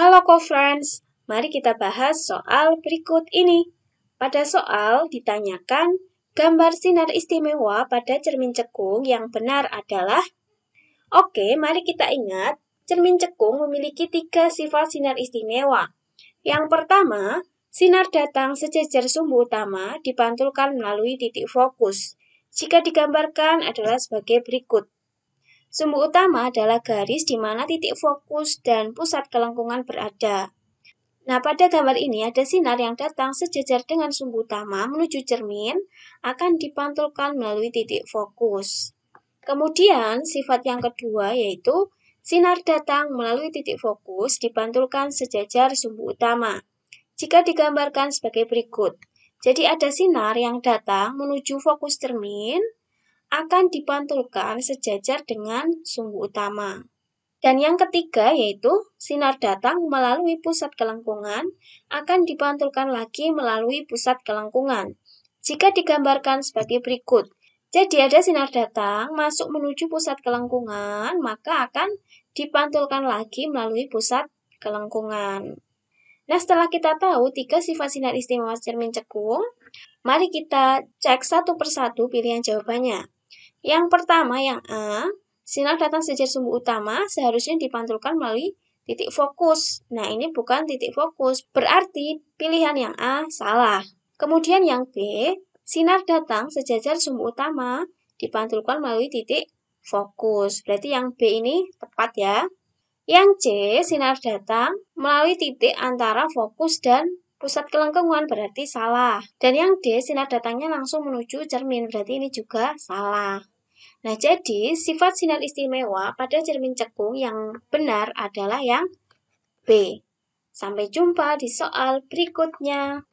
Halo co-friends, mari kita bahas soal berikut ini. Pada soal ditanyakan, gambar sinar istimewa pada cermin cekung yang benar adalah? Oke, mari kita ingat, cermin cekung memiliki tiga sifat sinar istimewa. Yang pertama, sinar datang sejajar sumbu utama dipantulkan melalui titik fokus. Jika digambarkan adalah sebagai berikut. Sumbu utama adalah garis di mana titik fokus dan pusat kelengkungan berada. Nah, pada gambar ini ada sinar yang datang sejajar dengan sumbu utama menuju cermin akan dipantulkan melalui titik fokus. Kemudian, sifat yang kedua yaitu sinar datang melalui titik fokus dipantulkan sejajar sumbu utama. Jika digambarkan sebagai berikut. Jadi ada sinar yang datang menuju fokus cermin, akan dipantulkan sejajar dengan sumbu utama. Dan yang ketiga yaitu sinar datang melalui pusat kelengkungan akan dipantulkan lagi melalui pusat kelengkungan. Jika digambarkan sebagai berikut. Jadi ada sinar datang masuk menuju pusat kelengkungan, maka akan dipantulkan lagi melalui pusat kelengkungan. Nah, setelah kita tahu tiga sifat sinar istimewa cermin cekung, mari kita cek satu persatu pilihan jawabannya. Yang pertama, yang A, sinar datang sejajar sumbu utama seharusnya dipantulkan melalui titik fokus. Nah, ini bukan titik fokus, berarti pilihan yang A salah. Kemudian yang B, sinar datang sejajar sumbu utama dipantulkan melalui titik fokus. Berarti yang B ini tepat ya. Yang C, sinar datang melalui titik antara fokus dan pusat kelengkungan berarti salah. Dan yang D, sinar datangnya langsung menuju cermin, berarti ini juga salah. Nah, jadi sifat sinar istimewa pada cermin cekung yang benar adalah yang B. Sampai jumpa di soal berikutnya.